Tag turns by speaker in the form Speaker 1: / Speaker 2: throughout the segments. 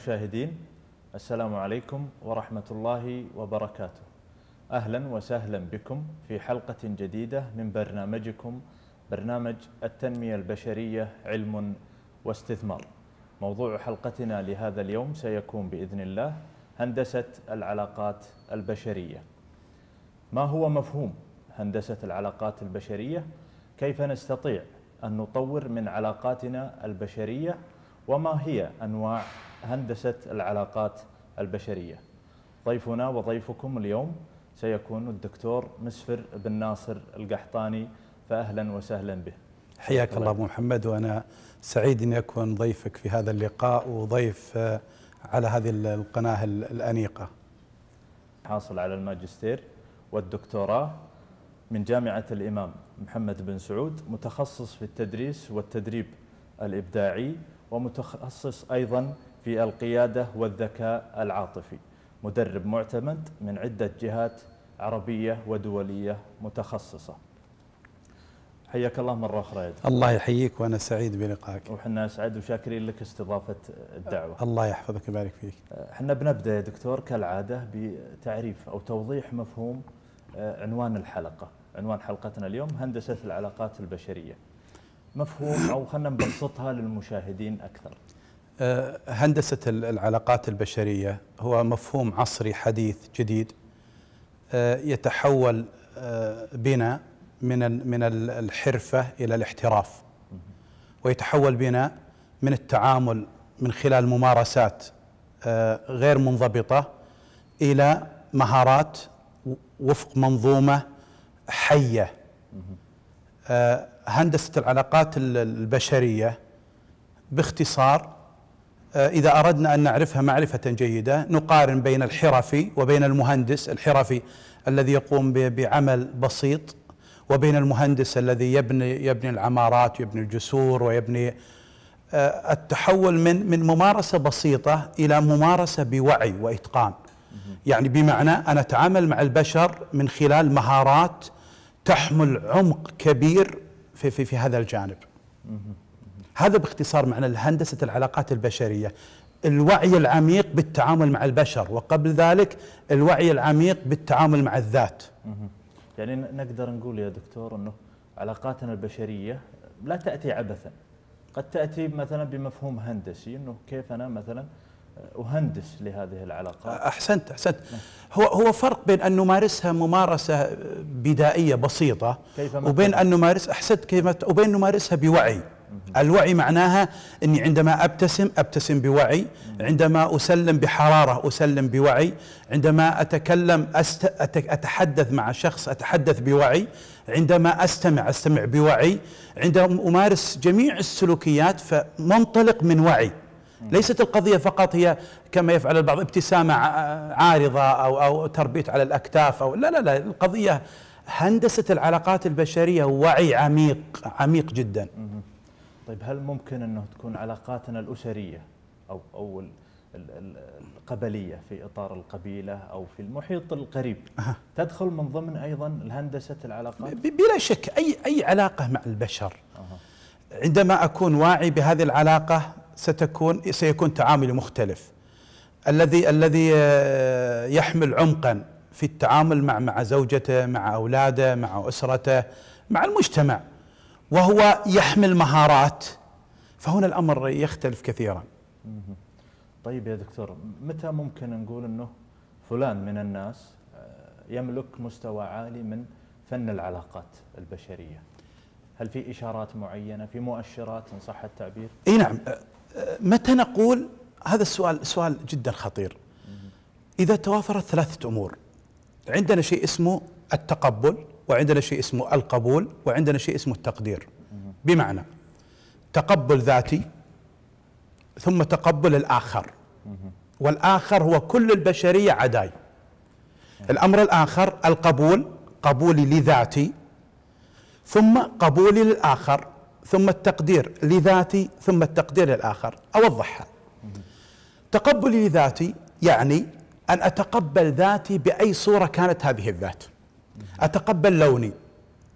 Speaker 1: المشاهدين السلام عليكم ورحمة الله وبركاته أهلا وسهلا بكم في حلقة جديدة من برنامجكم برنامج التنمية البشرية علم واستثمار موضوع حلقتنا لهذا اليوم سيكون بإذن الله هندسة العلاقات البشرية ما هو مفهوم هندسة العلاقات البشرية؟ كيف نستطيع أن نطور من علاقاتنا البشرية؟ وما هي أنواع هندسة العلاقات البشرية ضيفنا وضيفكم اليوم سيكون الدكتور مسفر بن ناصر القحطاني فأهلا وسهلا به
Speaker 2: حياك الله أبو محمد وأنا سعيد أن أكون ضيفك في هذا اللقاء وضيف آه، على هذه القناة الأنيقة
Speaker 1: حاصل على الماجستير والدكتوراه من جامعة الإمام محمد بن سعود متخصص في التدريس والتدريب الإبداعي ومتخصص أيضا في القيادة والذكاء العاطفي مدرب معتمد من عدة جهات عربية ودولية متخصصة حياك الله مرة أخرى يا
Speaker 2: الله يحييك وأنا سعيد بلقائك
Speaker 1: وحنا سعد وشاكرين لك استضافة الدعوة الله يحفظك ويبارك فيك آه، حنا بنبدأ يا دكتور كالعادة بتعريف أو توضيح مفهوم آه، عنوان الحلقة عنوان حلقتنا اليوم هندسة العلاقات البشرية مفهوم أو خلنا نبسطها للمشاهدين أكثر
Speaker 2: آه، هندسة العلاقات البشرية هو مفهوم عصري حديث جديد آه، يتحول آه، بنا من من الحرفة إلى الاحتراف ويتحول بنا من التعامل من خلال ممارسات غير منضبطة إلى مهارات وفق منظومة حية هندسة العلاقات البشرية باختصار آه، إذا أردنا أن نعرفها معرفة جيدة نقارن بين الحرفي وبين المهندس الحرفي الذي يقوم بعمل بسيط وبين المهندس الذي يبني يبني العمارات ويبني الجسور ويبني آه، التحول من من ممارسه بسيطه الى ممارسه بوعي واتقان. يعني بمعنى انا اتعامل مع البشر من خلال مهارات تحمل عمق كبير في في, في هذا الجانب. هذا باختصار معنى هندسة العلاقات البشرية الوعي العميق بالتعامل مع البشر وقبل ذلك الوعي العميق بالتعامل مع الذات
Speaker 1: يعني نقدر نقول يا دكتور أنه علاقاتنا البشرية لا تأتي عبثا قد تأتي مثلا بمفهوم هندسي أنه كيف أنا مثلا
Speaker 2: أهندس لهذه العلاقات أحسنت أحسنت نعم. هو هو فرق بين أن نمارسها ممارسة بدائية بسيطة كيف وبين أن نمارس أحسنت كيف وبين نمارسها بوعي الوعي معناها أني عندما أبتسم أبتسم بوعي عندما أسلم بحرارة أسلم بوعي عندما أتكلم أست... أتحدث مع شخص أتحدث بوعي عندما أستمع أستمع بوعي عندما أمارس جميع السلوكيات فمنطلق من وعي ليست القضية فقط هي كما يفعل البعض ابتسامة عارضة أو, أو تربيت على الأكتاف أو لا لا لا القضية هندسة العلاقات البشرية وعي عميق عميق جدا
Speaker 1: طيب هل ممكن انه تكون علاقاتنا الاسريه او او القبليه في اطار القبيله او في المحيط القريب تدخل من ضمن ايضا هندسه العلاقات
Speaker 2: بلا شك اي اي علاقه مع البشر عندما اكون واعي بهذه العلاقه ستكون سيكون تعاملي مختلف الذي الذي آه، يحمل عمقا في التعامل مع مع زوجته مع اولاده مع اسرته مع المجتمع وهو يحمل مهارات فهنا الامر يختلف كثيرا.
Speaker 1: طيب يا دكتور متى ممكن نقول انه فلان من الناس آه، يملك مستوى عالي من فن العلاقات البشريه؟ هل في اشارات معينه في مؤشرات ان صح التعبير؟
Speaker 2: اي نعم آه، آه، متى نقول هذا السؤال سؤال جدا خطير. اذا توافرت ثلاثه امور عندنا شيء اسمه التقبل وعندنا شيء اسمه القبول وعندنا شيء اسمه التقدير بمعنى تقبل ذاتي ثم تقبل الآخر والآخر هو كل البشرية عداي الأمر الآخر القبول قبولي لذاتي ثم قبولي للآخر ثم التقدير لذاتي ثم التقدير للآخر أوضحها تقبلي لذاتي يعني أن أتقبل ذاتي بأي صورة كانت هذه الذات أتقبل لوني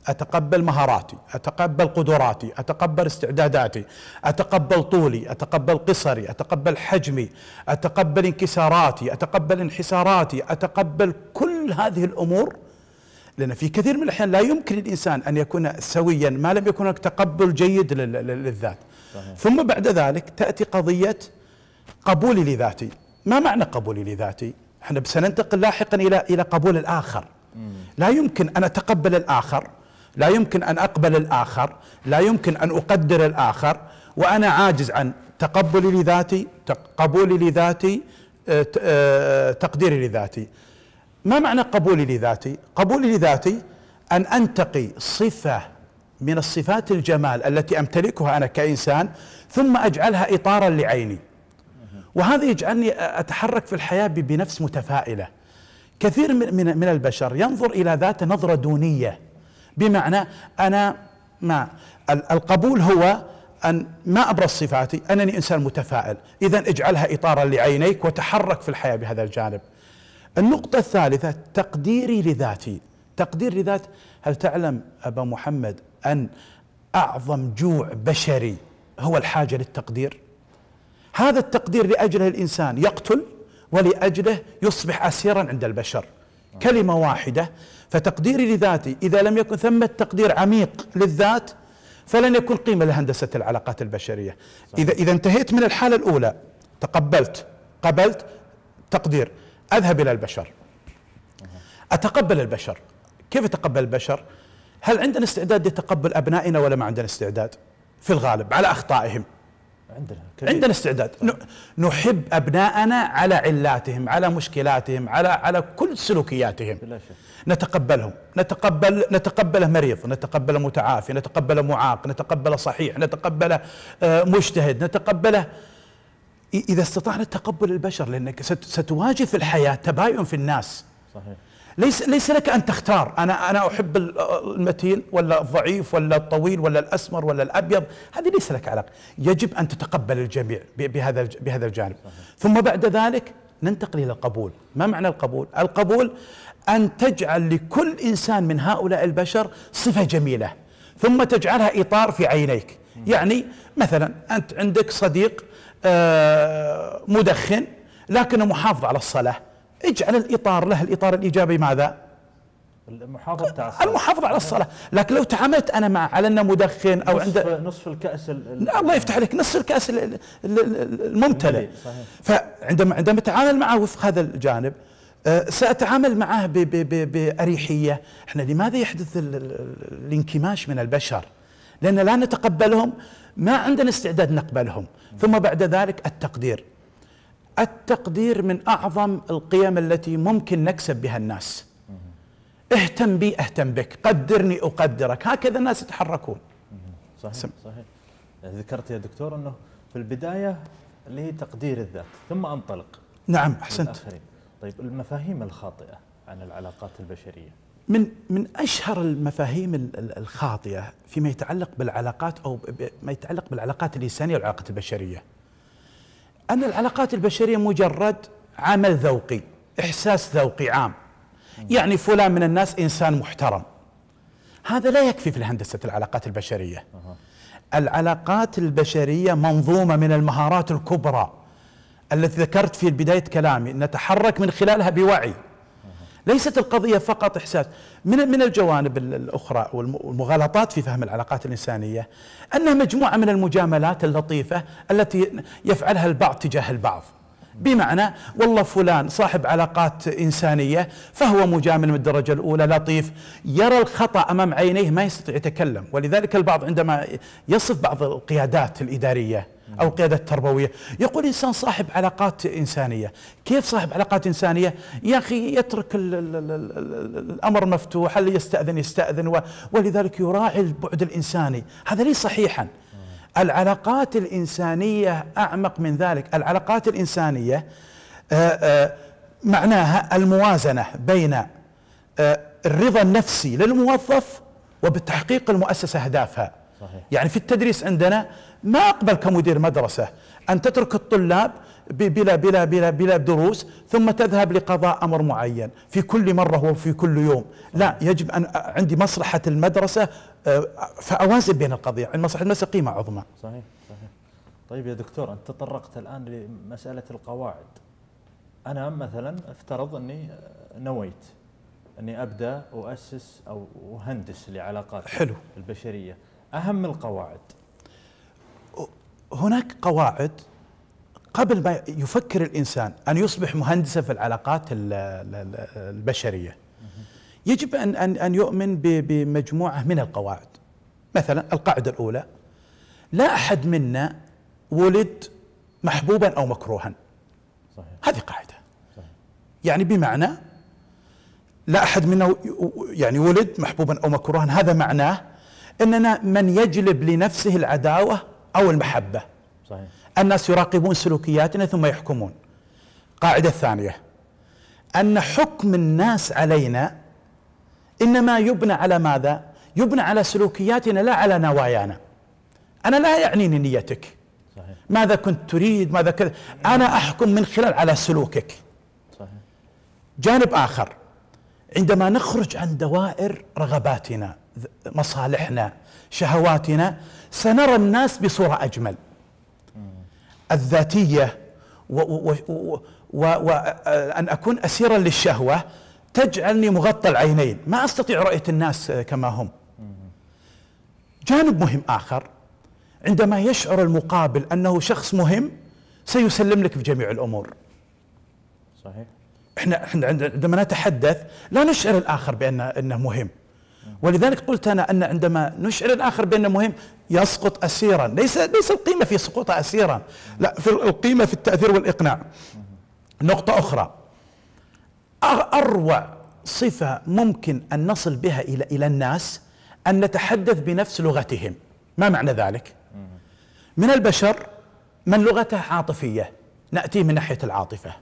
Speaker 2: أتقبل مهاراتي أتقبل قدراتي أتقبل استعداداتي أتقبل طولي أتقبل قصري أتقبل حجمي أتقبل انكساراتي أتقبل انحساراتي أتقبل كل هذه الأمور لأن في كثير من الأحيان لا يمكن الإنسان أن يكون سويا ما لم يكن هناك تقبل جيد للذات صحيح. ثم بعد ذلك تأتي قضية قبولي لذاتي ما معنى قبولي لذاتي؟ احنا سننتقل لاحقا إلى إلى قبول الآخر لا يمكن أن أتقبل الآخر لا يمكن أن أقبل الآخر لا يمكن أن أقدر الآخر وأنا عاجز عن تقبلي لذاتي قبولي لذاتي آه، آه، تقديري لذاتي ما معنى قبولي لذاتي قبولي لذاتي أن أنتقي صفة من الصفات الجمال التي أمتلكها أنا كإنسان ثم أجعلها إطارا لعيني وهذا يجعلني أتحرك في الحياة بنفس متفائلة كثير من من البشر ينظر الى ذات نظره دونيه بمعنى انا ما القبول هو أن ما أبرز صفاتي أنني إنسان متفائل إذا اجعلها إطارا لعينيك وتحرك في الحياة بهذا الجانب النقطة الثالثة تقديري لذاتي تقدير لذات هل تعلم أبا محمد أن أعظم جوع بشري هو الحاجة للتقدير هذا التقدير لأجله الإنسان يقتل ولأجله يصبح أسيرا عند البشر كلمة واحدة فتقديري لذاتي إذا لم يكن ثمة تقدير عميق للذات فلن يكون قيمة لهندسة العلاقات البشرية إذا إذا انتهيت من الحالة الأولى تقبلت قبلت تقدير أذهب إلى البشر أتقبل البشر كيف أتقبل البشر هل عندنا استعداد لتقبل أبنائنا ولا ما عندنا استعداد في الغالب على أخطائهم عندنا كبير. عندنا استعداد نحب ابنائنا على علاتهم على مشكلاتهم على على كل سلوكياتهم نتقبلهم نتقبل نتقبله مريض نتقبله متعافي نتقبله معاق نتقبله صحيح نتقبله آه، مجتهد نتقبله اذا استطعنا تقبل البشر لانك ستواجه في الحياه تباين في الناس صحيح ليس ليس لك ان تختار انا انا احب المتين ولا الضعيف ولا الطويل ولا الاسمر ولا الابيض هذه ليس لك علاقه يجب ان تتقبل الجميع بهذا بهذا الجانب ثم بعد ذلك ننتقل الى القبول ما معنى القبول القبول ان تجعل لكل انسان من هؤلاء البشر صفه جميله ثم تجعلها اطار في عينيك يعني مثلا انت عندك صديق آه، مدخن لكنه محافظ على الصلاه اجعل الإطار له الإطار الإيجابي ماذا المحافظة على الصلاة المحافظة على الصلاة لكن لو تعاملت أنا مع على أنه مدخن أو نصف عنده نصف الكأس الله يفتح عليك نصف الكأس الممتلئ فعندما عندما أتعامل معه وفق هذا الجانب آه، سأتعامل معه بأريحية احنا لماذا يحدث الانكماش من البشر لأن لا نتقبلهم ما عندنا استعداد نقبلهم ثم بعد ذلك التقدير التقدير من أعظم القيم التي ممكن نكسب بها الناس اهتم بي اهتم بك قدرني أقدرك هكذا الناس يتحركون صحيح سم. صحيح ذكرت يا دكتور أنه في البداية اللي هي تقدير الذات ثم أنطلق نعم أحسنت
Speaker 1: طيب المفاهيم الخاطئة عن العلاقات البشرية
Speaker 2: من من اشهر المفاهيم الخاطئه فيما يتعلق بالعلاقات او ما يتعلق بالعلاقات الانسانيه والعلاقات البشريه. أن العلاقات البشرية مجرد عمل ذوقي إحساس ذوقي عام يعني فلان من الناس إنسان محترم هذا لا يكفي في هندسة العلاقات البشرية العلاقات البشرية منظومة من المهارات الكبرى التي ذكرت في بداية كلامي نتحرك من خلالها بوعي ليست القضيه فقط احساس من من الجوانب الاخرى والمغالطات في فهم العلاقات الانسانيه انها مجموعه من المجاملات اللطيفه التي يفعلها البعض تجاه البعض بمعنى والله فلان صاحب علاقات إنسانية فهو مجامل من الدرجة الأولى لطيف يرى الخطأ أمام عينيه ما يستطيع يتكلم ولذلك البعض عندما يصف بعض القيادات الإدارية أو قيادة تربوية يقول إنسان صاحب علاقات إنسانية كيف صاحب علاقات إنسانية يا أخي يترك الـ الـ الـ الأمر مفتوح اللي يستأذن يستأذن ولذلك يراعي البعد الإنساني هذا ليس صحيحا العلاقات الإنسانية أعمق من ذلك العلاقات الإنسانية آآ آه، آآ آه، معناها الموازنة بين آه، الرضا النفسي للموظف وبتحقيق المؤسسة أهدافها صحيح. يعني في التدريس عندنا ما أقبل كمدير مدرسة أن تترك الطلاب بلا بلا بلا بلا دروس ثم تذهب لقضاء امر معين في كل مره وفي كل يوم، لا يجب ان عندي مصلحه المدرسه فاوازن بين القضيه، عند مصلحه المدرسه قيمه عظمى. صحيح
Speaker 1: صحيح. طيب يا دكتور انت تطرقت الان لمساله القواعد. انا مثلا افترض اني نويت اني ابدا واسس او اهندس لعلاقات حلو البشريه. أهم القواعد
Speaker 2: هناك قواعد قبل ما يفكر الإنسان أن يصبح مهندسا في العلاقات البشرية يجب أن أن أن يؤمن بمجموعة من القواعد مثلا القاعدة الأولى لا أحد منا ولد محبوبا أو مكروها صحيح. هذه قاعدة صحيح. يعني بمعنى لا أحد منا يعني ولد محبوبا أو مكروها هذا معناه اننا من يجلب لنفسه العداوه او المحبه صحيح الناس يراقبون سلوكياتنا ثم يحكمون قاعده ثانيه ان حكم الناس علينا انما يبنى على ماذا يبنى على سلوكياتنا لا على نوايانا انا لا يعنيني نيتك صحيح. ماذا كنت تريد ماذا كذا انا احكم من خلال على سلوكك صحيح. جانب اخر عندما نخرج عن دوائر رغباتنا مصالحنا شهواتنا سنرى الناس بصورة أجمل الذاتية وأن أكون أسيرا للشهوة تجعلني مغطى العينين ما أستطيع رؤية الناس كما هم جانب مهم آخر عندما يشعر المقابل أنه شخص مهم سيسلم لك في جميع الأمور صحيح احنا احنا عندما نتحدث لا نشعر الآخر بأنه مهم ولذلك قلت أنا أن عندما نشعر الآخر بأنه مهم يسقط أسيرا ليس ليس القيمة في سقوطه أسيرا لا في القيمة في التأثير والإقناع نقطة أخرى أروع صفة ممكن أن نصل بها إلى إلى الناس أن نتحدث بنفس لغتهم ما معنى ذلك؟ من البشر من لغته عاطفية نأتيه من ناحية العاطفة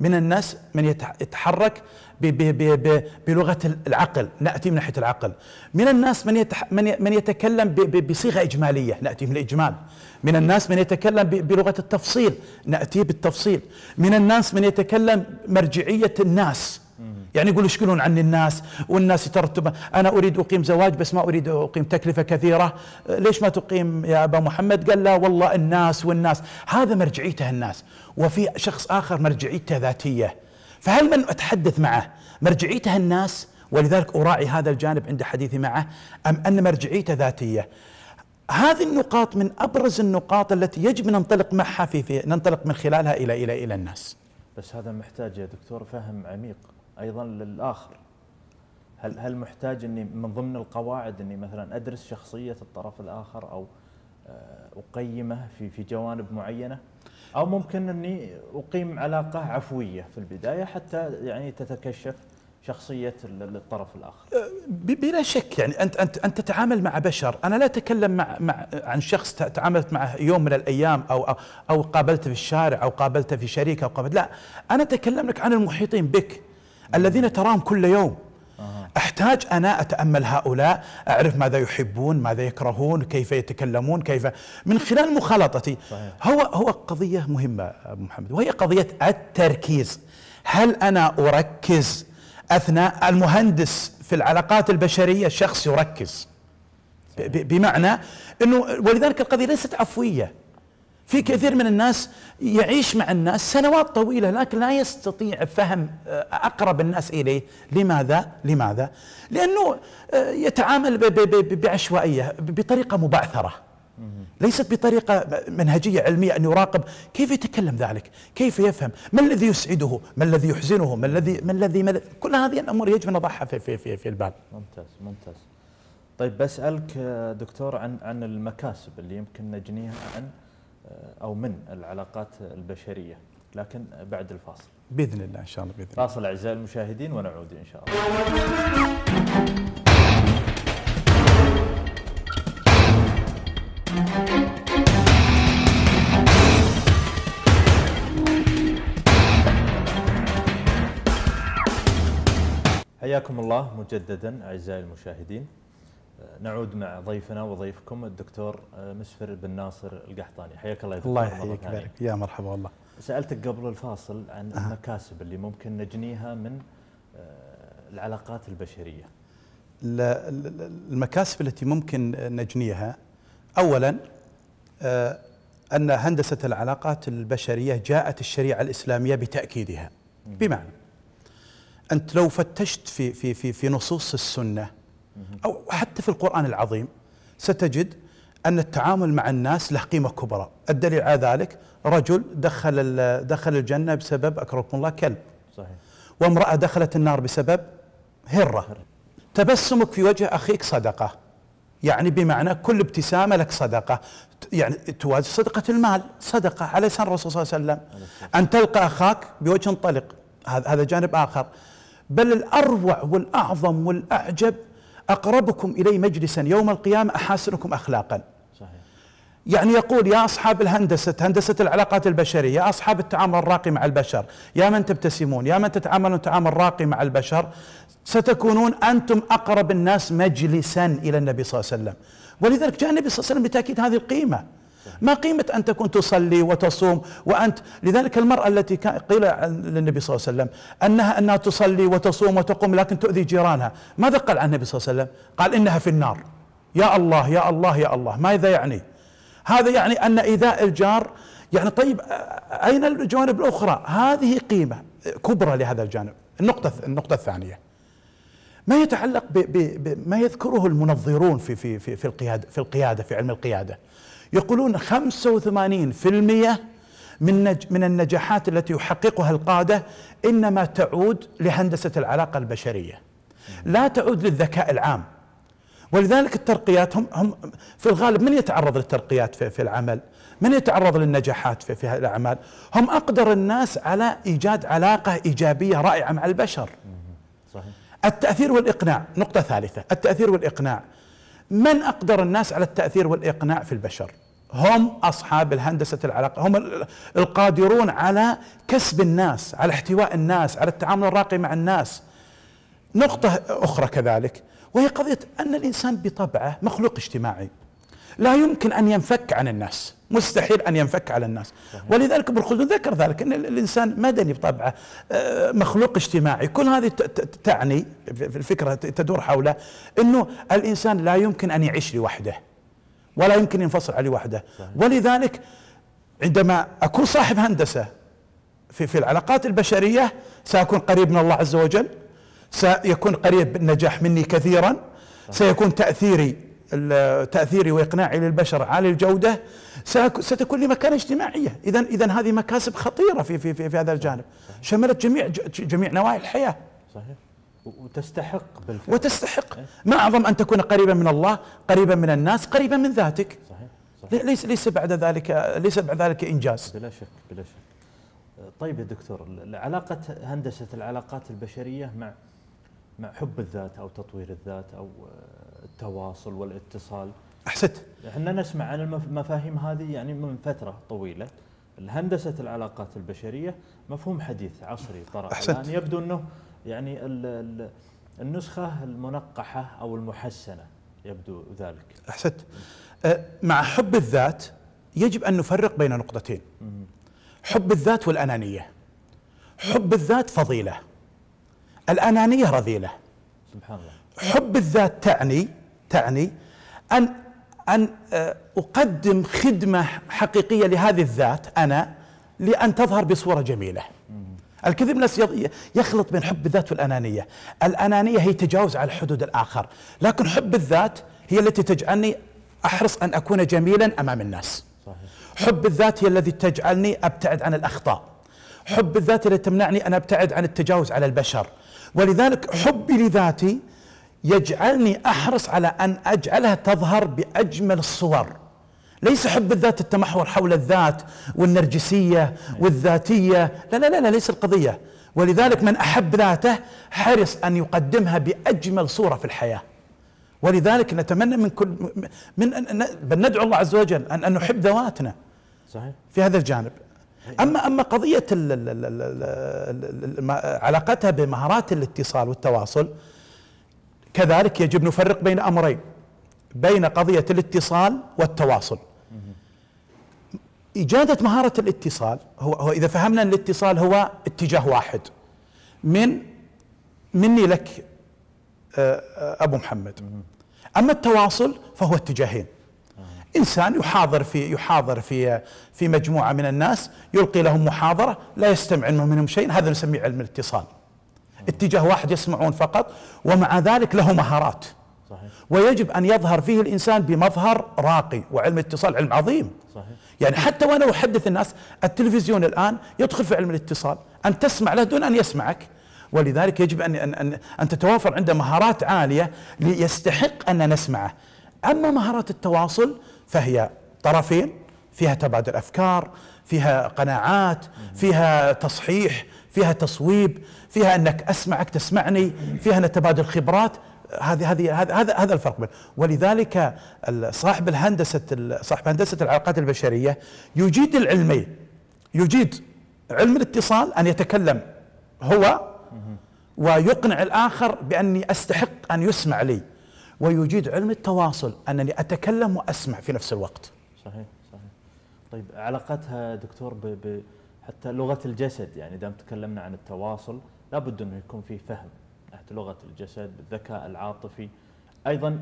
Speaker 2: من الناس من يتحرك بلغه العقل ناتي من ناحيه العقل من الناس من من يتكلم بصيغه اجماليه ناتي من الاجمال من الناس من يتكلم بلغه التفصيل ناتي بالتفصيل من الناس من يتكلم مرجعيه الناس يعني يقول يشكلون عني الناس والناس يترتب انا اريد اقيم زواج بس ما اريد اقيم تكلفه كثيره ليش ما تقيم يا ابا محمد قال لا والله الناس والناس هذا مرجعيته الناس وفي شخص آخر مرجعيته ذاتية فهل من أتحدث معه مرجعيته الناس ولذلك أراعي هذا الجانب عند حديثي معه أم أن مرجعيته ذاتية هذه النقاط من أبرز النقاط التي يجب أن ننطلق معها في, في ننطلق من خلالها إلى إلى إلى الناس
Speaker 1: بس هذا محتاج يا دكتور فهم عميق أيضا للآخر هل هل محتاج اني من ضمن القواعد اني مثلا ادرس شخصيه الطرف الاخر او آه، اقيمه في في جوانب معينه؟ او ممكن اني اقيم علاقه عفويه في البدايه حتى يعني تتكشف شخصيه الطرف الاخر
Speaker 2: أه، بلا شك يعني انت انت انت تتعامل مع بشر انا لا اتكلم مع, مع عن شخص تعاملت معه يوم من الايام او او, قابلته في الشارع او قابلته في شريك او قابلت لا انا اتكلم لك عن المحيطين بك الذين تراهم كل يوم احتاج انا اتامل هؤلاء اعرف ماذا يحبون ماذا يكرهون كيف يتكلمون كيف من خلال مخالطتي هو هو قضيه مهمه ابو محمد وهي قضيه التركيز هل انا اركز اثناء المهندس في العلاقات البشريه شخص يركز بمعنى انه ولذلك القضيه ليست عفويه في كثير من الناس يعيش مع الناس سنوات طويلة لكن لا يستطيع فهم آه، أقرب الناس إليه لماذا؟ لماذا؟ لأنه آه، يتعامل بعشوائية بطريقة مبعثرة ليست بطريقة منهجية علمية أن يراقب كيف يتكلم ذلك كيف يفهم ما الذي يسعده ما الذي يحزنه ما الذي ما الذي ما كل هذه الأمور يجب أن نضعها في, في, في, في البال
Speaker 1: ممتاز ممتاز طيب بسألك آه، دكتور عن عن المكاسب اللي يمكن نجنيها عن آه، او من العلاقات البشريه لكن بعد الفاصل باذن الله ان شاء الله باذن الله فاصل اعزائي المشاهدين ونعود ان شاء الله حياكم الله مجددا اعزائي المشاهدين نعود مع ضيفنا وضيفكم الدكتور آه، مسفر بن ناصر القحطاني حياك الله يا دكتور الله يحييك بارك يا مرحبا والله سالتك قبل الفاصل عن أه. المكاسب اللي ممكن نجنيها من آه، العلاقات البشريه
Speaker 2: المكاسب التي ممكن نجنيها اولا آه، ان هندسه العلاقات البشريه جاءت الشريعه الاسلاميه بتاكيدها بمعنى انت لو فتشت في في في في نصوص السنه أو حتى في القرآن العظيم ستجد أن التعامل مع الناس له قيمة كبرى الدليل على ذلك رجل دخل, دخل الجنة بسبب أكرمكم الله كلب صحيح. وامرأة دخلت النار بسبب هرة تبسمك في وجه أخيك صدقة يعني بمعنى كل ابتسامة لك صدقة يعني توازي صدقة المال صدقة على لسان الرسول صلى الله عليه وسلم أن تلقى أخاك بوجه طلق هذا جانب آخر بل الأروع والأعظم والأعجب أقربكم إلي مجلسا يوم القيامة أحاسنكم أخلاقا صحيح. يعني يقول يا أصحاب الهندسة هندسة العلاقات البشرية يا أصحاب التعامل الراقي مع البشر يا من تبتسمون يا من تتعاملون تعامل راقي مع البشر ستكونون أنتم أقرب الناس مجلسا إلى النبي صلى الله عليه وسلم ولذلك جاء النبي صلى الله عليه وسلم بتأكيد هذه القيمة ما قيمة أن تكون تصلي وتصوم وأنت لذلك المرأة التي قيل للنبي صلى الله عليه وسلم أنها أنها تصلي وتصوم وتقوم لكن تؤذي جيرانها ماذا قال عن النبي صلى الله عليه وسلم قال إنها في النار يا الله يا الله يا الله ماذا يعني هذا يعني أن إيذاء الجار يعني طيب أين الجوانب الأخرى هذه قيمة كبرى لهذا الجانب النقطة النقطة الثانية ما يتعلق بما يذكره المنظرون في في في في القياده في القياده في علم القياده يقولون 85% من نج من النجاحات التي يحققها القاده انما تعود لهندسه العلاقه البشريه لا تعود للذكاء العام ولذلك الترقيات هم هم في الغالب من يتعرض للترقيات في, في العمل؟ من يتعرض للنجاحات في, في الاعمال؟ هم اقدر الناس على ايجاد علاقه ايجابيه رائعه مع البشر. صحيح. التاثير والاقناع، نقطه ثالثه، التاثير والاقناع. من اقدر الناس على التاثير والاقناع في البشر؟ هم اصحاب الهندسه العلاقه هم القادرون على كسب الناس على احتواء الناس على التعامل الراقي مع الناس نقطه اخرى كذلك وهي قضيه ان الانسان بطبعه مخلوق اجتماعي لا يمكن ان ينفك عن الناس مستحيل ان ينفك على الناس ولذلك ابن خلدون ذكر ذلك ان الانسان مدني بطبعه آه، مخلوق اجتماعي كل هذه تعني الفكره تدور حوله انه الانسان لا يمكن ان يعيش لوحده ولا يمكن ينفصل عليه وحده ولذلك عندما أكون صاحب هندسة في في العلاقات البشرية سأكون قريب من الله عز وجل سيكون قريب النجاح مني كثيرا سيكون تأثيري تأثيري وإقناعي للبشر عالي الجودة ستكون لي مكانة اجتماعية إذا إذا هذه مكاسب خطيرة في في في, في هذا الجانب شملت جميع جميع نواحي الحياة صحيح وتستحق بالفعل وتستحق ما أعظم أن تكون قريبا من الله قريبا من الناس قريبا من ذاتك صحيح, صحيح. ليس ليس بعد ذلك ليس بعد ذلك إنجاز بلا شك
Speaker 1: بلا شك طيب يا دكتور علاقة هندسة العلاقات البشرية مع مع حب الذات أو تطوير الذات أو آه، التواصل والاتصال أحسنت احنا نسمع عن المفاهيم هذه يعني من فترة طويلة هندسة العلاقات البشرية مفهوم حديث عصري طرأ الآن يبدو أنه يعني النسخة المنقحة أو المحسنة يبدو ذلك أحسنت
Speaker 2: أه، مع حب الذات يجب أن نفرق بين نقطتين حب الذات والأنانية حب الذات فضيلة الأنانية رذيلة
Speaker 1: سبحان الله
Speaker 2: حب الذات تعني تعني أن أن أه، أقدم خدمة حقيقية لهذه الذات أنا لأن تظهر بصورة جميلة الكذب ناس يخلط بين حب الذات والأنانية الأنانية هي تجاوز على حدود الآخر لكن حب الذات هي التي تجعلني أحرص أن أكون جميلا أمام الناس صحيح. حب الذات هي الذي تجعلني أبتعد عن الأخطاء حب الذات التي تمنعني أن أبتعد عن التجاوز على البشر ولذلك حبي لذاتي يجعلني أحرص على أن أجعلها تظهر بأجمل الصور ليس حب الذات التمحور حول الذات والنرجسية والذاتية لا لا لا, لا ليس القضية ولذلك من أحب ذاته حرص أن يقدمها بأجمل صورة في الحياة ولذلك نتمنى من كل من أن بل ندعو الله عز وجل أن, أن نحب ذواتنا صحيح في هذا الجانب اما اما قضيه علاقتها بمهارات الاتصال والتواصل كذلك يجب نفرق بين امرين بين قضيه الاتصال والتواصل إجادة مهارة الاتصال هو, هو إذا فهمنا أن الاتصال هو اتجاه واحد من مني لك آه، آه، أبو محمد أما التواصل فهو اتجاهين إنسان يحاضر في يحاضر في في مجموعة من الناس يلقي لهم محاضرة لا يستمع منهم شيء هذا نسميه علم الاتصال اتجاه واحد يسمعون فقط ومع ذلك له مهارات صحيح. ويجب أن يظهر فيه الإنسان بمظهر راقي وعلم الاتصال علم عظيم صحيح. يعني حتى وانا احدث الناس التلفزيون الان يدخل في علم الاتصال ان تسمع له دون ان يسمعك ولذلك يجب ان ان ان, أن تتوافر عنده مهارات عاليه ليستحق ان نسمعه اما مهارات التواصل فهي طرفين فيها تبادل افكار فيها قناعات فيها تصحيح فيها تصويب فيها انك اسمعك تسمعني فيها نتبادل خبرات هذه هذه هذا هذا الفرق بين ولذلك صاحب الهندسه صاحب هندسه العلاقات البشريه يجيد العلمين يجيد علم الاتصال ان يتكلم هو ويقنع الاخر باني استحق ان يسمع لي ويجيد علم التواصل انني اتكلم واسمع في نفس الوقت.
Speaker 1: صحيح صحيح. طيب علاقتها دكتور ب ب حتى لغه الجسد يعني دام تكلمنا عن التواصل لابد انه يكون في فهم تحت لغه الجسد، الذكاء
Speaker 2: العاطفي، ايضا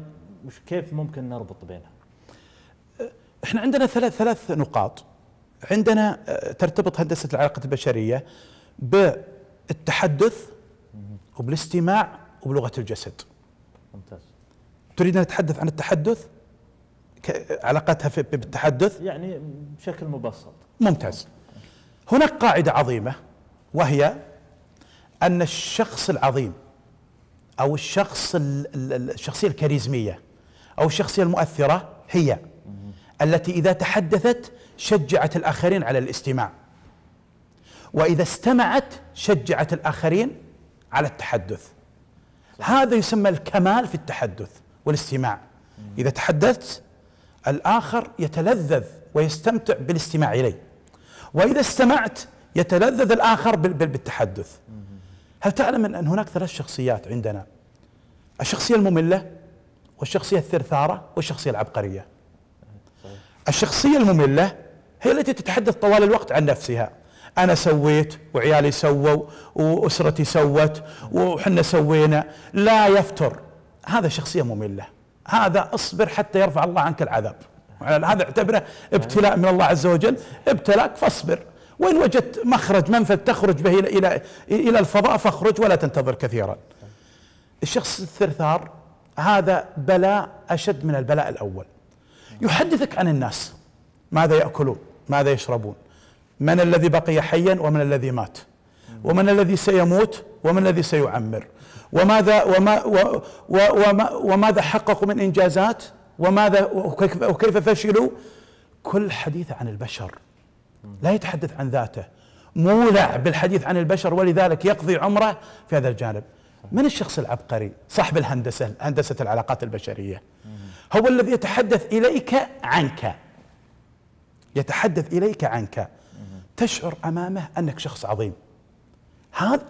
Speaker 2: مش كيف ممكن نربط بينها؟ احنا عندنا ثلاث ثلاث نقاط عندنا آه، ترتبط هندسه العلاقه البشريه بالتحدث وبالاستماع وبلغه الجسد. ممتاز. تريد ان نتحدث عن التحدث؟ علاقتها بالتحدث؟ يعني بشكل مبسط. ممتاز. هناك قاعده عظيمه وهي ان الشخص العظيم او الشخص الشخصيه الكاريزميه او الشخصيه المؤثره هي التي اذا تحدثت شجعت الاخرين على الاستماع واذا استمعت شجعت الاخرين على التحدث هذا يسمى الكمال في التحدث والاستماع اذا تحدثت الاخر يتلذذ ويستمتع بالاستماع اليه واذا استمعت يتلذذ الاخر بالتحدث هل تعلم أن هناك ثلاث شخصيات عندنا الشخصية المملة والشخصية الثرثارة والشخصية العبقرية الشخصية المملة هي التي تتحدث طوال الوقت عن نفسها أنا سويت وعيالي سووا وأسرتي سوت وحنا سوينا لا يفتر هذا شخصية مملة هذا اصبر حتى يرفع الله عنك العذاب هذا اعتبره ابتلاء من الله عز وجل ابتلاك فاصبر وإن وجدت مخرج منفذ تخرج به إلى إلى الفضاء فاخرج ولا تنتظر كثيرا الشخص الثرثار هذا بلاء أشد من البلاء الأول يحدثك عن الناس ماذا يأكلون ماذا يشربون من الذي بقي حيا ومن الذي مات ومن الذي سيموت ومن الذي سيعمر وماذا وما و وما وماذا حققوا من انجازات وماذا وكيف فشلوا كل حديث عن البشر لا يتحدث عن ذاته مولع بالحديث عن البشر ولذلك يقضي عمره في هذا الجانب من الشخص العبقري صاحب الهندسة هندسة العلاقات البشرية هو الذي يتحدث إليك عنك يتحدث إليك عنك تشعر أمامه أنك شخص عظيم هذا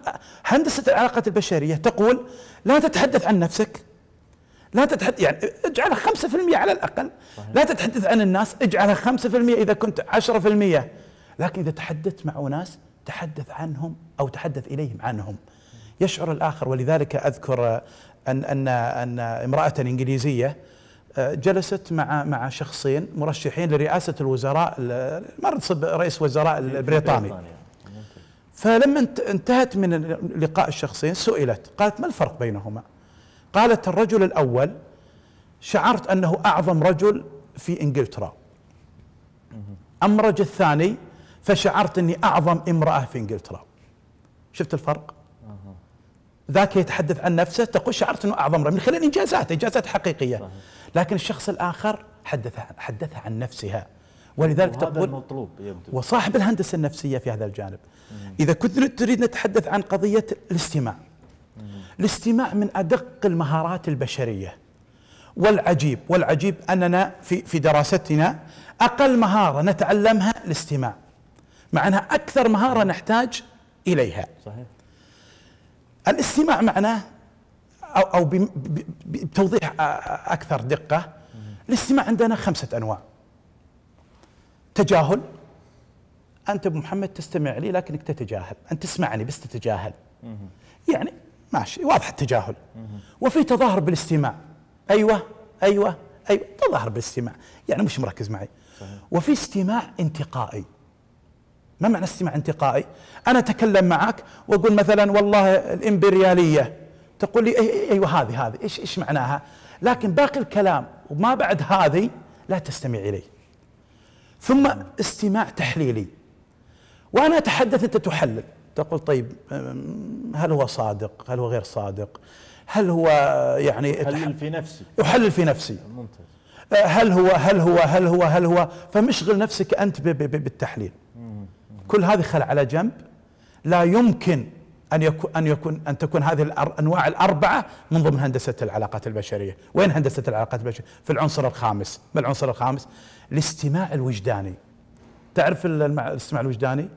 Speaker 2: هندسة العلاقات البشرية تقول لا تتحدث عن نفسك لا تتحدث يعني اجعلها 5% على الأقل لا تتحدث عن الناس اجعلها 5% إذا كنت 10% لكن إذا تحدثت مع أناس تحدث عنهم أو تحدث إليهم عنهم يشعر الآخر ولذلك أذكر أن أن أن امرأة إنجليزية آه، جلست مع مع شخصين مرشحين لرئاسة الوزراء منصب رئيس وزراء البريطاني فلما انتهت من لقاء الشخصين سئلت قالت ما الفرق بينهما قالت الرجل الأول شعرت أنه أعظم رجل في إنجلترا أمرج الثاني فشعرت اني اعظم امراه في انجلترا شفت الفرق ذاك يتحدث عن نفسه تقول شعرت انه اعظم من خلال انجازاته انجازات حقيقيه لكن الشخص الاخر حدثها حدثها عن نفسها ولذلك تقول المطلوب وصاحب الهندسه النفسيه في هذا الجانب اذا كنت تريد نتحدث عن قضيه الاستماع الاستماع من ادق المهارات البشريه والعجيب والعجيب اننا في في دراستنا اقل مهاره نتعلمها الاستماع مع أنها أكثر مهارة نحتاج إليها صحيح الاستماع معناه أو, أو بتوضيح أكثر دقة الاستماع عندنا خمسة أنواع تجاهل أنت أبو محمد تستمع لي لكنك تتجاهل أنت تسمعني بس تتجاهل يعني ماشي واضح التجاهل وفي تظاهر بالاستماع أيوة أيوة أيوة تظاهر بالاستماع يعني مش مركز معي وفي استماع انتقائي ما معنى استماع انتقائي أنا أتكلم معك وأقول مثلا والله الإمبريالية تقول لي أيوة هذه هذه إيش إيش معناها لكن باقي الكلام وما بعد هذه لا تستمع إليه ثم استماع تحليلي وأنا أتحدث أنت تحلل تقول طيب هل هو صادق هل هو غير صادق هل هو يعني يحلل في نفسي يحلل في نفسي ممتاز أه، هل هو هل هو هل هو هل هو فمشغل نفسك أنت بالتحليل كل هذه خل على جنب لا يمكن ان يكون ان يكون ان تكون هذه الانواع الاربعه من ضمن هندسه العلاقات البشريه، وين هندسه العلاقات البشريه؟ في العنصر الخامس، ما العنصر الخامس؟ الاستماع الوجداني. تعرف الاستماع الوجداني؟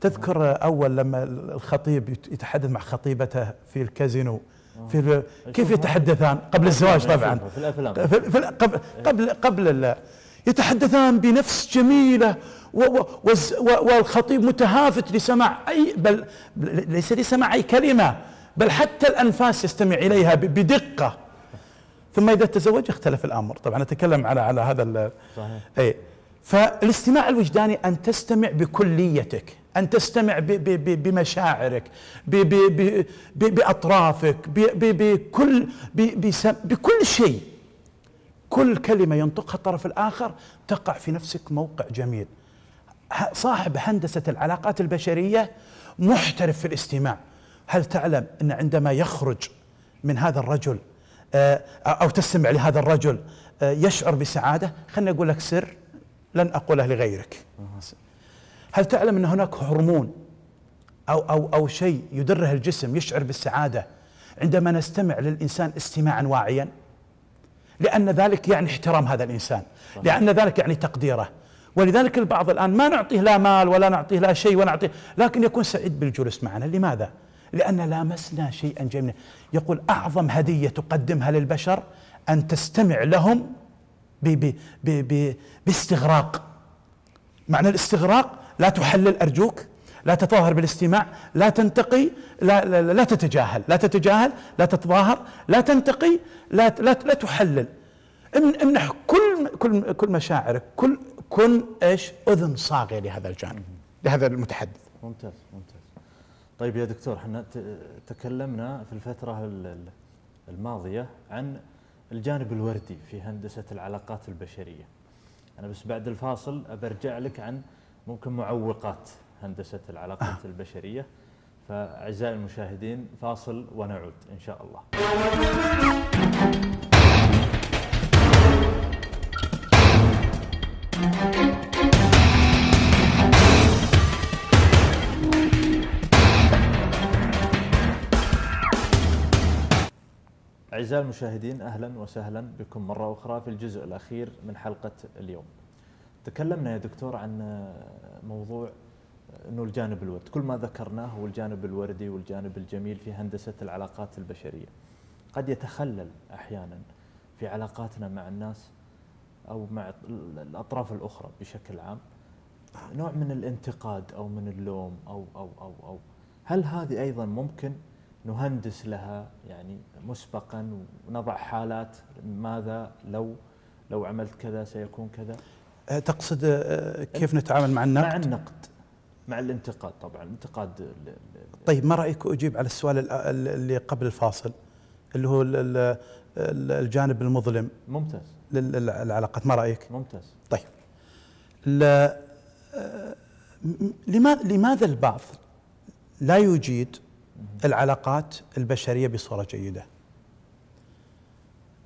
Speaker 2: تذكر اول لما الخطيب يتحدث مع خطيبته في الكازينو في آه. كيف يتحدثان آه. قبل الزواج آه. طبعا في الافلام قبل قبل يتحدثان بنفس جميله والخطيب متهافت لسماع أي بل ليس لسماع أي كلمة بل حتى الأنفاس يستمع إليها بدقة ثم إذا تزوج اختلف الأمر طبعا أتكلم على على هذا صحيح أي فالاستماع الوجداني أن تستمع بكليتك أن تستمع بمشاعرك بأطرافك بكل بكل شيء كل كلمة ينطقها الطرف الآخر تقع في نفسك موقع جميل صاحب هندسة العلاقات البشرية محترف في الاستماع هل تعلم أن عندما يخرج من هذا الرجل آه، أو تستمع لهذا الرجل آه، يشعر بسعادة خلني أقول لك سر لن أقوله لغيرك هل تعلم أن هناك هرمون أو, أو, أو شيء يدره الجسم يشعر بالسعادة عندما نستمع للإنسان استماعا واعيا لأن ذلك يعني احترام هذا الإنسان لأن ذلك يعني تقديره ولذلك البعض الآن ما نعطيه لا مال ولا نعطيه لا شيء ولا نعطيه لكن يكون سعيد بالجلوس معنا لماذا؟ لأن لامسنا شيئا جميلا يقول أعظم هدية تقدمها للبشر أن تستمع لهم بي بي بي بي باستغراق معنى الاستغراق لا تحلل أرجوك لا تتظاهر بالاستماع لا تنتقي لا, لا, لا تتجاهل لا تتجاهل لا تتظاهر لا تنتقي لا, لا, لا تحلل امنح كل كل كل مشاعرك كل كن ايش اذن صاغيه لهذا الجانب لهذا المتحدث
Speaker 1: ممتاز ممتاز طيب يا دكتور احنا تكلمنا في الفتره الماضيه عن الجانب الوردي في هندسه العلاقات البشريه انا بس بعد الفاصل برجع لك عن ممكن معوقات هندسه العلاقات آه. البشريه فاعزائي المشاهدين فاصل ونعود ان شاء الله أعزائي المشاهدين أهلا وسهلا بكم مرة أخرى في الجزء الأخير من حلقة اليوم تكلمنا يا دكتور عن موضوع أنه الجانب الورد كل ما ذكرناه هو الجانب الوردي والجانب الجميل في هندسة العلاقات البشرية قد يتخلل أحيانا في علاقاتنا مع الناس أو مع الأطراف الأخرى بشكل عام نوع من الانتقاد أو من اللوم أو أو أو أو هل هذه أيضا ممكن نهندس لها يعني مسبقا ونضع حالات ماذا لو لو عملت كذا سيكون كذا
Speaker 2: أه، تقصد أه، كيف نتعامل مع النقد؟ مع النقد
Speaker 1: مع الانتقاد طبعا الانتقاد
Speaker 2: طيب ما رايك اجيب على السؤال اللي قبل الفاصل اللي هو الجانب المظلم ممتاز للعلاقات ما رايك؟ ممتاز طيب أه، لماذا لماذا البعض لا يجيد العلاقات البشريه بصوره جيده.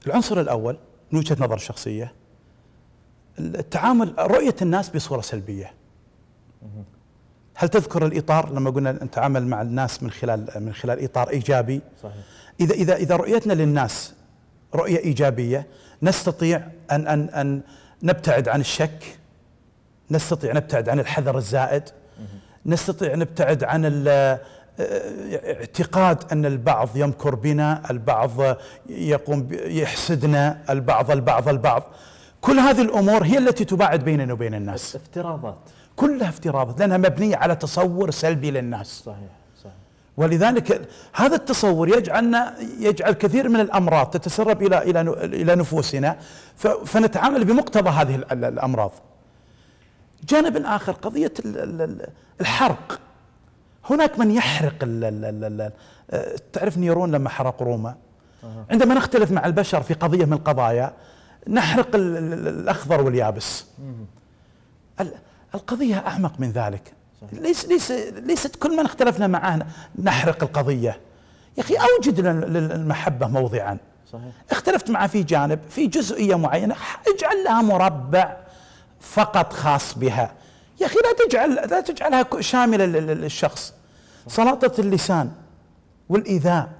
Speaker 2: العنصر الاول من وجهه نظر شخصيه التعامل رؤيه الناس بصوره سلبيه. هل تذكر الاطار لما قلنا نتعامل مع الناس من خلال من خلال اطار ايجابي؟ صحيح. اذا اذا اذا رؤيتنا للناس رؤيه ايجابيه نستطيع ان ان ان نبتعد عن الشك نستطيع نبتعد عن الحذر الزائد نستطيع نبتعد عن اعتقاد أن البعض يمكر بنا البعض يقوم يحسدنا البعض البعض البعض كل هذه الأمور هي التي تباعد بيننا وبين الناس افتراضات كلها افتراضات لأنها مبنية على تصور سلبي للناس صحيح صحيح. ولذلك هذا التصور يجعلنا يجعل كثير من الامراض تتسرب الى الى الى نفوسنا فنتعامل بمقتضى هذه الامراض. جانب اخر قضيه الحرق هناك من يحرق أه، تعرف نيرون لما حرق روما عندما نختلف مع البشر في قضية من القضايا نحرق الأخضر واليابس القضية أعمق من ذلك ليس ليس ليست كل من اختلفنا معاه نحرق القضية يا أخي أوجد للمحبة موضعا صحيح. اختلفت معه في جانب في جزئية معينة اجعل لها مربع فقط خاص بها يا أخي لا تجعل لا تجعلها شاملة للشخص سلاطة اللسان والإيذاء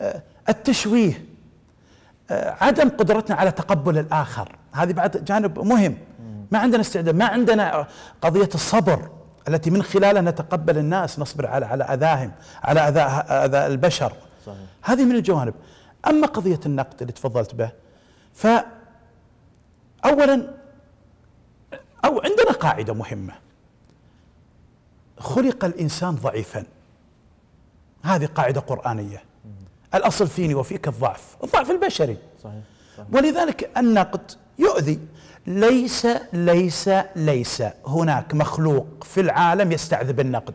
Speaker 2: آه، التشويه آه، عدم قدرتنا على تقبل الآخر هذه بعد جانب مهم ما عندنا استعداد ما عندنا قضية الصبر التي من خلالها نتقبل الناس نصبر على على أذاهم على أذى أذى البشر صحيح. هذه من الجوانب أما قضية النقد اللي تفضلت به فأولا أو عندنا قاعدة مهمة خلق الإنسان ضعيفا هذه قاعدة قرآنية الأصل فيني وفيك الضعف الضعف البشري صحيح. صحيح. ولذلك النقد يؤذي ليس ليس ليس هناك مخلوق في العالم يستعذب النقد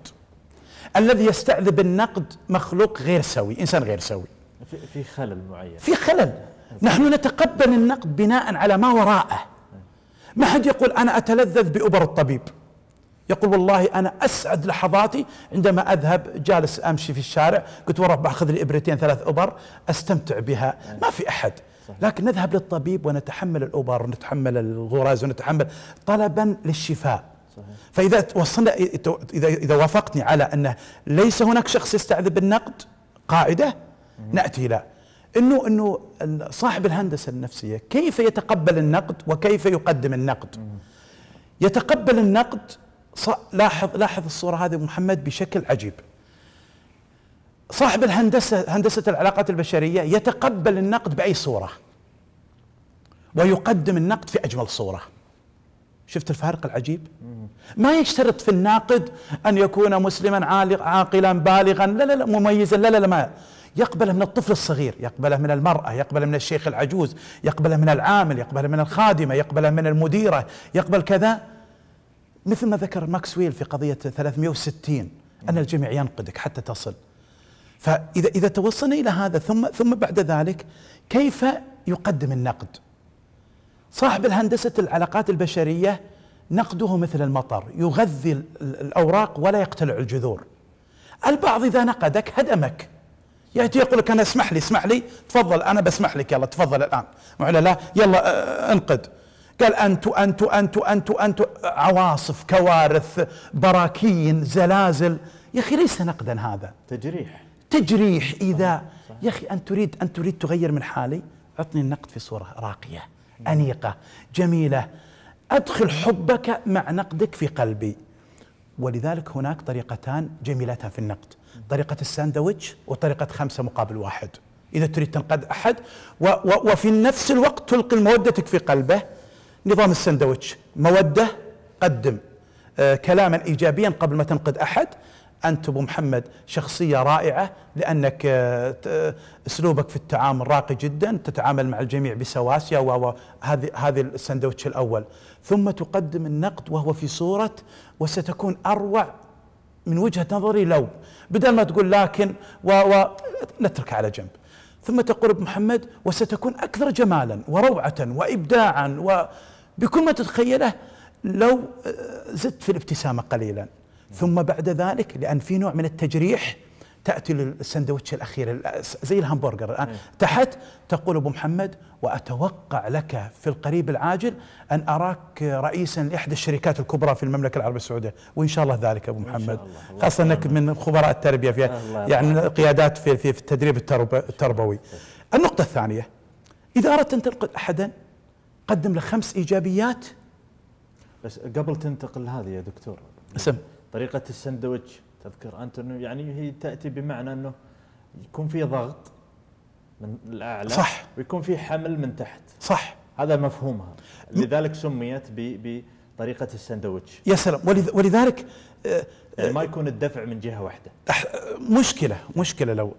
Speaker 2: الذي يستعذب النقد مخلوق غير سوي انسان غير سوي
Speaker 1: في خلل معين
Speaker 2: في خلل نحن نتقبل النقد بناء على ما وراءه ما حد يقول انا اتلذذ بأبر الطبيب يقول والله انا اسعد لحظاتي عندما اذهب جالس امشي في الشارع قلت والله باخذ لي ابرتين ثلاث ابر استمتع بها ما في احد لكن نذهب للطبيب ونتحمل الابر ونتحمل الغراز ونتحمل طلبا للشفاء فاذا وصلنا اذا اذا وافقتني على انه ليس هناك شخص يستعذب بالنقد قاعده ناتي الى انه انه صاحب الهندسه النفسيه كيف يتقبل النقد وكيف يقدم النقد يتقبل النقد لاحظ لاحظ الصوره هذه محمد بشكل عجيب صاحب الهندسه هندسه العلاقات البشريه يتقبل النقد باي صوره ويقدم النقد في اجمل صوره شفت الفارق العجيب ما يشترط في الناقد ان يكون مسلما عاقلا بالغا لا لا لا مميزا لا لا لا ما يقبله من الطفل الصغير يقبله من المرأة يقبله من الشيخ العجوز يقبله من العامل يقبله من الخادمة يقبله من المديرة يقبل كذا مثل ما ذكر ماكسويل في قضية 360 أن الجميع ينقدك حتى تصل فإذا إذا توصلنا إلى هذا ثم ثم بعد ذلك كيف يقدم النقد؟ صاحب الهندسة العلاقات البشرية نقده مثل المطر يغذي الأوراق ولا يقتلع الجذور البعض إذا نقدك هدمك يأتي يعني يقول لك أنا اسمح لي اسمح لي تفضل أنا بسمح لك يلا تفضل الآن معلله لا يلا انقد قال أنت أنت أنت أنت أنت عواصف كوارث براكين زلازل يا أخي ليس نقدا هذا تجريح تجريح إذا يا أخي أن تريد أن تريد تغير من حالي أعطني النقد في صورة راقية أنيقة جميلة أدخل حبك مع نقدك في قلبي ولذلك هناك طريقتان جميلتان في النقد طريقة الساندويتش وطريقة خمسة مقابل واحد إذا تريد تنقد أحد و و وفي نفس الوقت تلقي مودتك في قلبه نظام السندويتش موده قدم آه، كلاما ايجابيا قبل ما تنقد احد انت ابو محمد شخصيه رائعه لانك آه، آه، اسلوبك في التعامل راقي جدا تتعامل مع الجميع بسواسيه وهذه هذه السندويتش الاول ثم تقدم النقد وهو في صوره وستكون اروع من وجهه نظري لو بدل ما تقول لكن و, و نترك على جنب ثم تقول ابو محمد وستكون اكثر جمالا وروعه وابداعا و بكل ما تتخيله لو آه، زدت في الابتسامة قليلا ثم بعد ذلك لأن في نوع من التجريح تأتي للسندويتش الأخير آه، زي الهمبرجر الآن آه، إيه. تحت تقول أبو محمد وأتوقع لك في القريب العاجل أن أراك رئيسا لإحدى الشركات الكبرى في المملكة العربية السعودية وإن شاء الله ذلك أبو محمد خاصة أنك من خبراء التربية فيها يعني القيادات في, في, في التدريب التربوي النقطة الثانية إذا أردت أن تنقد أحدا قدم له خمس ايجابيات
Speaker 1: بس قبل تنتقل هذه يا دكتور اسم طريقه السندويتش تذكر انت انه يعني هي تاتي بمعنى انه يكون في ضغط من الاعلى صح ويكون في حمل من تحت صح هذا مفهومها لذلك سميت
Speaker 2: بطريقه السندويتش يا سلام ولذلك يعني ما يكون الدفع من جهه واحده مشكله مشكله لو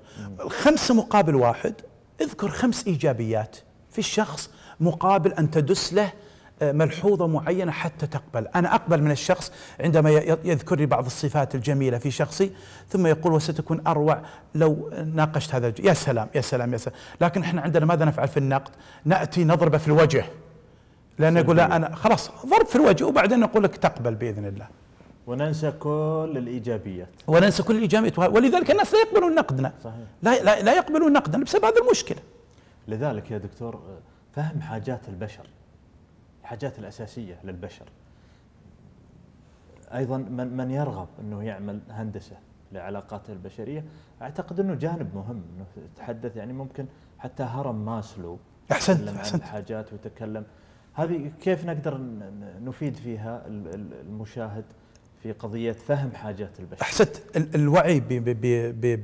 Speaker 2: خمسه مقابل واحد اذكر خمس ايجابيات في الشخص مقابل أن تدس له آه، ملحوظة معينة حتى تقبل أنا أقبل من الشخص عندما يذكر لي بعض الصفات الجميلة في شخصي ثم يقول وستكون أروع لو ناقشت هذا الجميل. يا سلام يا سلام يا سلام لكن إحنا عندنا ماذا نفعل في النقد نأتي نضربه في الوجه لأن يقول لا أنا خلاص ضرب في الوجه وبعدين نقول لك تقبل بإذن الله وننسى كل الايجابيات وننسى كل الايجابيات ولذلك الناس لا يقبلون نقدنا صحيح لا لا, لا يقبلون نقدنا بسبب هذه المشكله
Speaker 1: لذلك يا دكتور آه، فهم حاجات البشر الحاجات الأساسية للبشر أيضا من, من يرغب أنه يعمل هندسة لعلاقات البشرية أعتقد أنه جانب مهم أنه تحدث يعني ممكن حتى هرم ماسلو أحسنت أحسنت الحاجات وتكلم هذه كيف نقدر نفيد
Speaker 2: فيها المشاهد في قضية فهم حاجات البشر أحسنت الوعي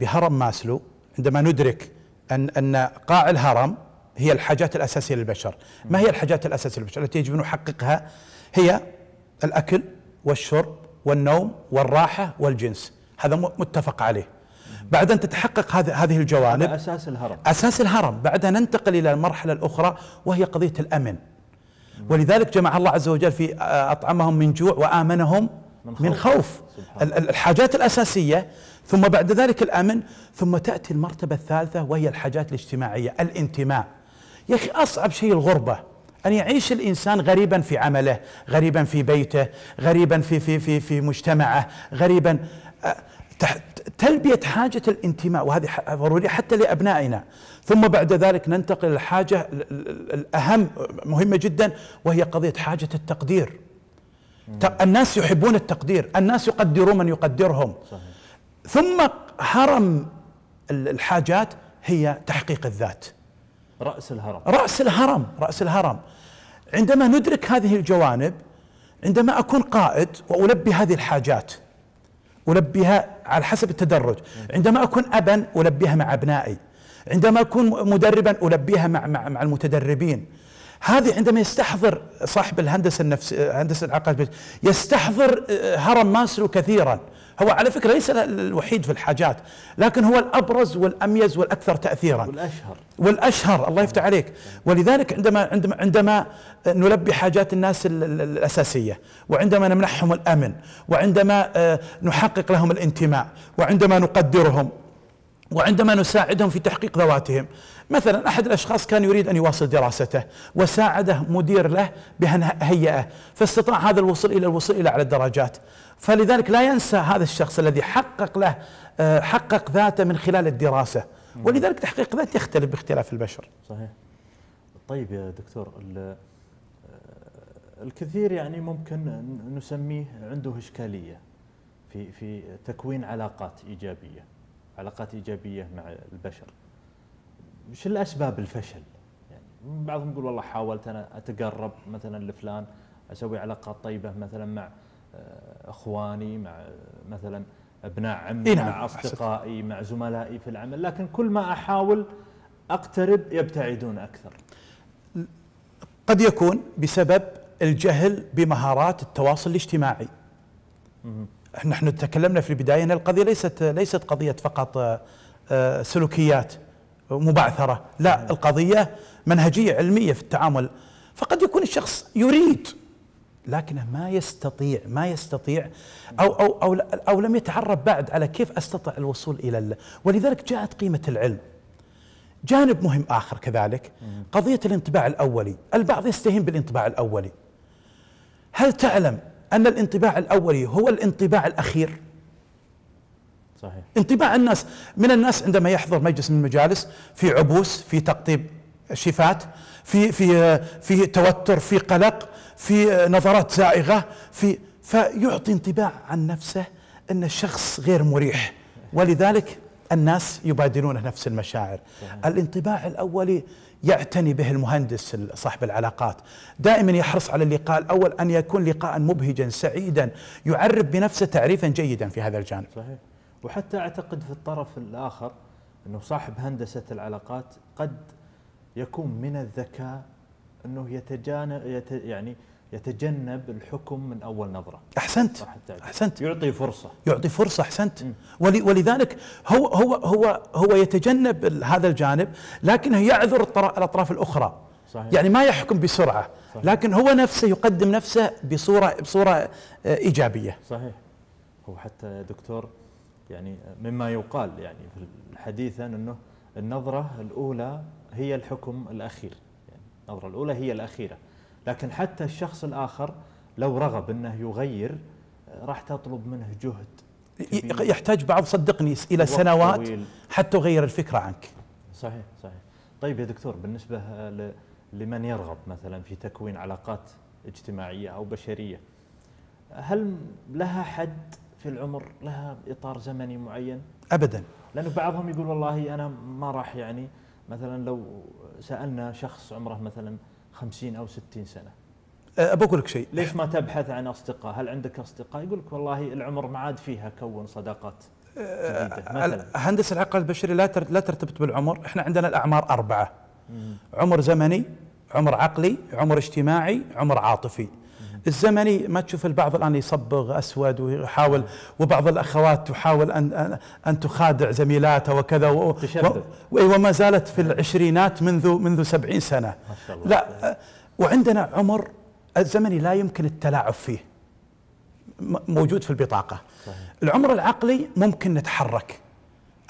Speaker 2: بهرم ماسلو عندما ندرك أن أن قاع الهرم هي الحاجات الأساسية للبشر ما هي الحاجات الأساسية للبشر التي يجب أن نحققها هي الأكل والشرب والنوم والراحة والجنس هذا متفق عليه بعد أن تتحقق هذه الجوانب أساس الهرم أساس الهرم بعدها ننتقل إلى المرحلة الأخرى وهي قضية الأمن ولذلك جمع الله عز وجل في آه، أطعمهم من جوع وآمنهم من خوف, من خوف. الحاجات الأساسية ثم بعد ذلك الأمن ثم تأتي المرتبة الثالثة وهي الحاجات الاجتماعية الانتماء يا أخي أصعب شيء الغربة أن يعيش الإنسان غريبا في عمله غريبا في بيته غريبا في, في, في, في مجتمعه غريبا تلبية حاجة الانتماء وهذه ضرورية حتى لأبنائنا ثم بعد ذلك ننتقل للحاجة الأهم مهمة جدا وهي قضية حاجة التقدير الناس يحبون التقدير الناس يقدرون من يقدرهم صحيح. ثم هرم الحاجات هي تحقيق الذات رأس الهرم رأس الهرم رأس الهرم عندما ندرك هذه الجوانب عندما أكون قائد وألبي هذه الحاجات ألبيها على حسب التدرج عندما أكون أبا ألبيها مع أبنائي عندما أكون مدربا ألبيها مع, مع, مع المتدربين هذه عندما يستحضر صاحب الهندسة النفس هندسة العقل يستحضر آه، هرم ماسلو كثيرا هو على فكرة ليس الوحيد في الحاجات لكن هو الأبرز والأميز والأكثر تأثيرا والأشهر والأشهر الله يفتح عليك ولذلك عندما عندما عندما نلبي حاجات الناس الأساسية وعندما نمنحهم الأمن وعندما آه، نحقق لهم الانتماء وعندما نقدرهم وعندما نساعدهم في تحقيق ذواتهم مثلا أحد الأشخاص كان يريد أن يواصل دراسته وساعده مدير له بأن هيئه فاستطاع هذا الوصول إلى الوصول إلى أعلى الدرجات فلذلك لا ينسى هذا الشخص الذي حقق له آه، حقق ذاته من خلال الدراسة ولذلك تحقيق ذات يختلف باختلاف البشر صحيح طيب يا دكتور آه، الكثير يعني
Speaker 1: ممكن نسميه عنده إشكالية في في تكوين علاقات إيجابية علاقات ايجابيه مع البشر شو الاسباب الفشل يعني بعضهم يقول والله حاولت انا اتقرب مثلا لفلان اسوي علاقات طيبه مثلا مع آه، اخواني مع آه، مثلا ابناء عمي إيه نعم. مع اصدقائي مع زملائي في العمل لكن كل ما احاول اقترب يبتعدون
Speaker 2: اكثر قد يكون بسبب الجهل بمهارات التواصل الاجتماعي نحن تكلمنا في البدايه ان القضيه ليست ليست قضيه فقط آه، آه، سلوكيات مبعثره، لا نعم. القضيه منهجيه علميه في التعامل فقد يكون الشخص يريد لكنه ما يستطيع ما يستطيع او او او او لم يتعرف بعد على كيف استطع الوصول الى ولذلك جاءت قيمه العلم. جانب مهم اخر كذلك قضيه الانطباع الاولي، البعض يستهين بالانطباع الاولي. هل تعلم أن الانطباع الأولي هو الانطباع الأخير صحيح انطباع الناس من الناس عندما يحضر مجلس من المجالس في عبوس في تقطيب شفات في في في توتر في قلق في نظرات زائغة في فيعطي انطباع عن نفسه أن الشخص غير مريح ولذلك الناس يبادلون نفس المشاعر الانطباع الأولي يعتني به المهندس صاحب العلاقات دائما يحرص على اللقاء الأول أن يكون لقاء مبهجا سعيدا يعرف بنفسه تعريفا جيدا في هذا الجانب صحيح وحتى أعتقد في الطرف الآخر أنه صاحب هندسة العلاقات قد
Speaker 1: يكون من الذكاء أنه يتجانب يعني يتجنب الحكم
Speaker 2: من اول نظره احسنت احسنت يعطي فرصه يعطي فرصه احسنت م. ولذلك هو هو هو هو يتجنب هذا الجانب لكنه يعذر الاطراف الاخرى صحيح. يعني ما يحكم بسرعه صحيح. لكن هو نفسه يقدم نفسه بصوره بصوره آه، ايجابيه صحيح
Speaker 1: هو حتى دكتور يعني مما يقال يعني في الحديث انه النظره الاولى هي الحكم الاخير يعني النظره الاولى هي الاخيره لكن حتى الشخص الآخر لو رغب أنه يغير آه، راح تطلب منه جهد كبير. يحتاج بعض صدقني
Speaker 2: إلى سنوات طويل. حتى يغير الفكرة عنك
Speaker 1: صحيح صحيح طيب يا دكتور بالنسبة لمن يرغب مثلا في تكوين علاقات اجتماعية أو بشرية هل لها حد في العمر لها إطار زمني معين؟ أبدا لأنه بعضهم يقول والله أنا ما راح يعني مثلا لو سألنا شخص عمره مثلا 50 او 60 سنه
Speaker 2: أه، أقول لك شيء ليش ما تبحث
Speaker 1: عن اصدقاء هل عندك اصدقاء يقول لك والله العمر ما عاد فيها كون صداقات جديده
Speaker 2: أه، هندسه العقل البشري لا لا ترتبط بالعمر احنا عندنا الاعمار اربعه عمر زمني عمر عقلي عمر اجتماعي عمر عاطفي الزمني ما تشوف البعض الان يصبغ اسود ويحاول وبعض الاخوات تحاول ان ان تخادع زميلاتها وكذا و إيه، وما زالت في العشرينات منذ منذ 70 سنه ما شاء الله لا وعندنا عمر الزمني لا يمكن التلاعب فيه موجود في البطاقه صحيح. العمر العقلي ممكن نتحرك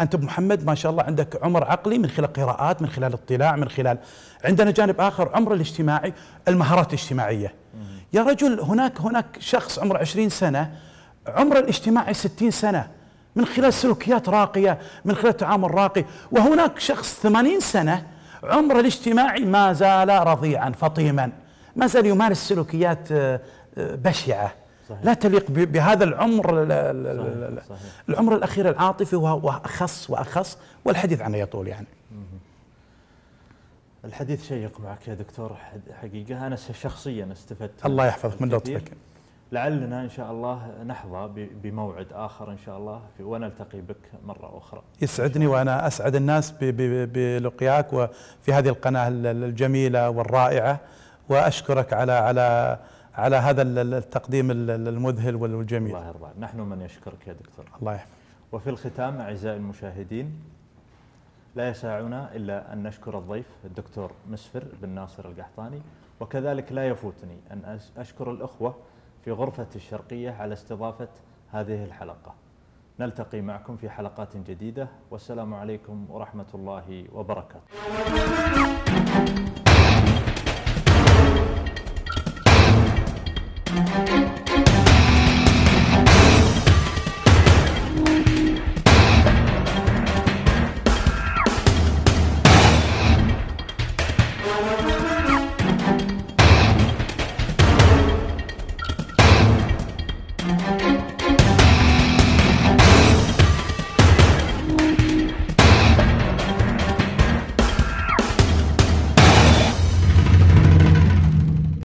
Speaker 2: انت ابو محمد ما شاء الله عندك عمر عقلي من خلال قراءات من خلال اطلاع من خلال عندنا جانب اخر عمر الاجتماعي المهارات الاجتماعيه يا رجل هناك هناك شخص عمره 20 سنة عمر الاجتماعي 60 سنة من خلال سلوكيات راقية من خلال تعامل راقي وهناك شخص 80 سنة عمر الاجتماعي ما زال رضيعا فطيما ما زال يمارس سلوكيات آه، آه، بشعة لا تليق بهذا العمر صحيح. العمر الأخير العاطفي وهو أخص وأخص والحديث عنه يطول يعني
Speaker 1: الحديث شيق معك يا دكتور حقيقة أنا شخصيا استفدت الله يحفظك من لطفك لعلنا إن شاء الله نحظى بموعد آخر إن شاء الله ونلتقي بك مرة
Speaker 2: أخرى يسعدني وأنا أسعد الناس بلقياك وفي هذه القناة الجميلة والرائعة وأشكرك على على على هذا التقديم المذهل والجميل الله
Speaker 1: يرضى نحن من يشكرك يا دكتور الله يحفظك وفي الختام أعزائي المشاهدين لا يسعنا إلا أن نشكر الضيف الدكتور مسفر بن ناصر القحطاني وكذلك لا يفوتني أن أشكر الأخوة في غرفة الشرقية على استضافة هذه الحلقة نلتقي معكم في حلقات جديدة والسلام عليكم ورحمة الله وبركاته